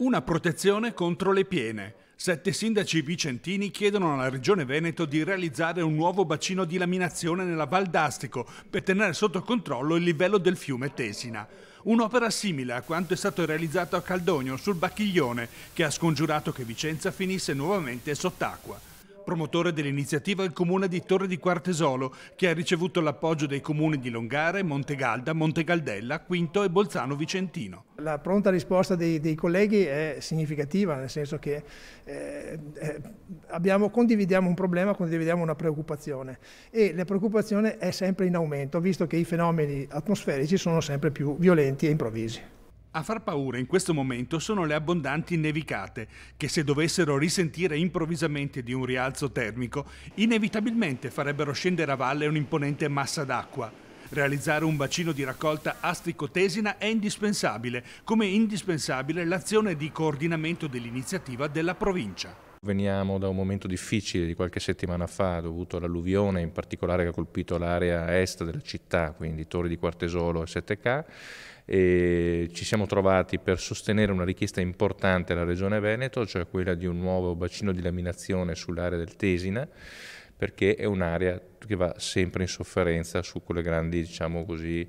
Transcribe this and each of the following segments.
Una protezione contro le piene. Sette sindaci vicentini chiedono alla Regione Veneto di realizzare un nuovo bacino di laminazione nella Val d'Astico per tenere sotto controllo il livello del fiume Tesina. Un'opera simile a quanto è stato realizzato a Caldogno sul Bacchiglione, che ha scongiurato che Vicenza finisse nuovamente sott'acqua promotore dell'iniziativa il comune di Torre di Quartesolo, che ha ricevuto l'appoggio dei comuni di Longare, Montegalda, Montegaldella, Quinto e Bolzano Vicentino. La pronta risposta dei, dei colleghi è significativa, nel senso che eh, eh abbiamo, condividiamo un problema, condividiamo una preoccupazione e la preoccupazione è sempre in aumento, visto che i fenomeni atmosferici sono sempre più violenti e improvvisi. A far paura in questo momento sono le abbondanti nevicate, che se dovessero risentire improvvisamente di un rialzo termico, inevitabilmente farebbero scendere a valle un'imponente massa d'acqua. Realizzare un bacino di raccolta astricotesina è indispensabile, come indispensabile l'azione di coordinamento dell'iniziativa della provincia. Veniamo da un momento difficile di qualche settimana fa dovuto all'alluvione in particolare che ha colpito l'area est della città, quindi Torri di Quartesolo e 7K e ci siamo trovati per sostenere una richiesta importante alla Regione Veneto, cioè quella di un nuovo bacino di laminazione sull'area del Tesina perché è un'area che va sempre in sofferenza su quelle grandi diciamo così,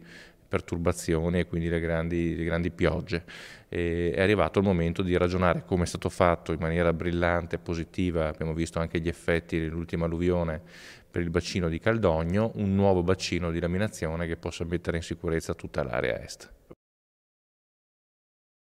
perturbazioni e quindi le grandi, le grandi piogge. E è arrivato il momento di ragionare come è stato fatto in maniera brillante, e positiva, abbiamo visto anche gli effetti dell'ultima alluvione per il bacino di Caldogno, un nuovo bacino di laminazione che possa mettere in sicurezza tutta l'area est.